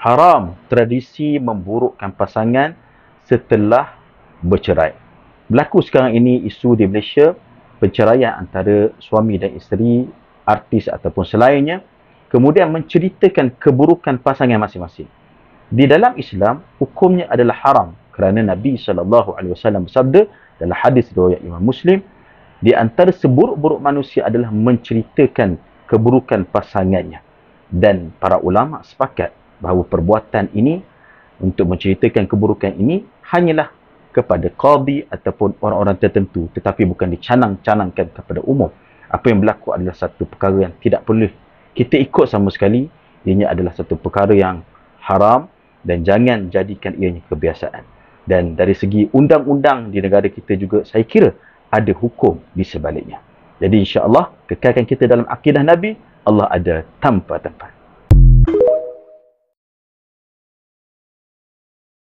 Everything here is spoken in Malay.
haram tradisi memburukkan pasangan setelah bercerai. Berlaku sekarang ini isu di Malaysia perceraian antara suami dan isteri, artis ataupun selainnya kemudian menceritakan keburukan pasangan masing-masing. Di dalam Islam, hukumnya adalah haram kerana Nabi sallallahu alaihi wasallam bersabda dalam hadis riwayat Imam Muslim, di antara seburuk-buruk manusia adalah menceritakan keburukan pasangannya. Dan para ulama sepakat bahawa perbuatan ini untuk menceritakan keburukan ini hanyalah kepada qadi ataupun orang-orang tertentu tetapi bukan dicanang-canangkan kepada umum apa yang berlaku adalah satu perkara yang tidak perlu kita ikut sama sekali ianya adalah satu perkara yang haram dan jangan jadikan ianya kebiasaan dan dari segi undang-undang di negara kita juga saya kira ada hukum di sebaliknya jadi insya-Allah kekalkan kita dalam akidah nabi Allah ada tanpa tempat